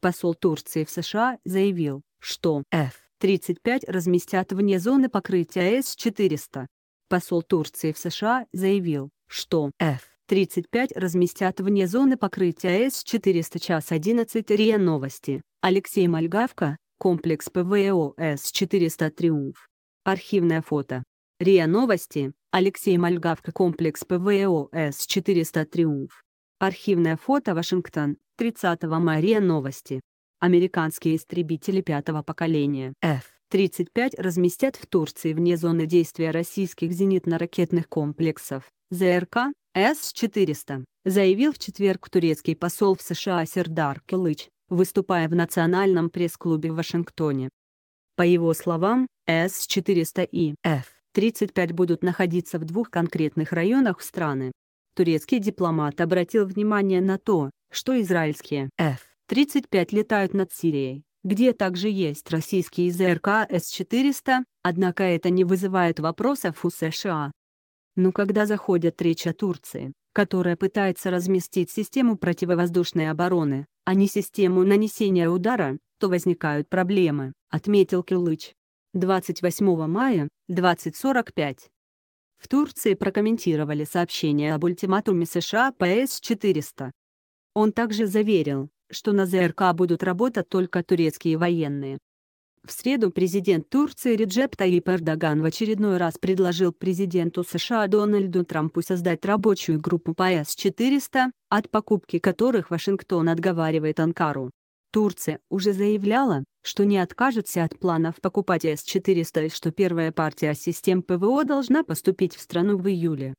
Посол Турции в США заявил, что F-35 разместят вне зоны покрытия С-400. Посол Турции в США заявил, что F-35 разместят вне зоны покрытия С-400 час 11 РИА Новости. Алексей Мальгавка, комплекс ПВО С-400 «Триумф». Архивное фото. РИА Новости, Алексей Мальгавка, комплекс ПВО С-400 «Триумф». Архивное фото Вашингтон, 30 мая Новости. Американские истребители пятого поколения F-35 разместят в Турции вне зоны действия российских зенитно-ракетных комплексов ЗРК С-400, заявил в четверг турецкий посол в США Сердар Кылыч, выступая в национальном пресс-клубе в Вашингтоне. По его словам, С-400 и F-35 будут находиться в двух конкретных районах страны турецкий дипломат обратил внимание на то, что израильские F-35 летают над Сирией, где также есть российские ЗРК С-400, однако это не вызывает вопросов у США. Но когда заходит речь о Турции, которая пытается разместить систему противовоздушной обороны, а не систему нанесения удара, то возникают проблемы, отметил Килыч. 28 мая, 2045. В Турции прокомментировали сообщение об ультиматуме США по С-400. Он также заверил, что на ЗРК будут работать только турецкие военные. В среду президент Турции Реджеп Таип Эрдоган в очередной раз предложил президенту США Дональду Трампу создать рабочую группу по С-400, от покупки которых Вашингтон отговаривает Анкару. Турция уже заявляла, что не откажется от планов покупать С-400 и что первая партия систем ПВО должна поступить в страну в июле.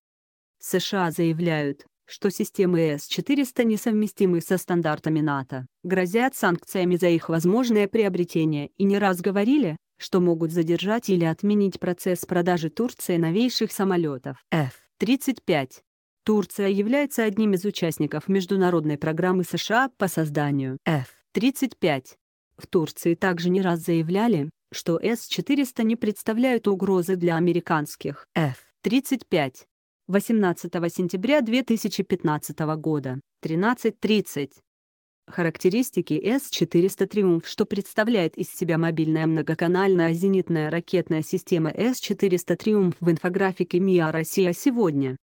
США заявляют, что системы С-400 несовместимы со стандартами НАТО, грозят санкциями за их возможное приобретение и не раз говорили, что могут задержать или отменить процесс продажи Турции новейших самолетов F-35. Турция является одним из участников международной программы США по созданию F. 35. В Турции также не раз заявляли, что С-400 не представляют угрозы для американских F-35. 18 сентября 2015 года, 13.30. Характеристики С-400 «Триумф», что представляет из себя мобильная многоканальная зенитная ракетная система С-400 «Триумф» в инфографике МИА «Россия сегодня».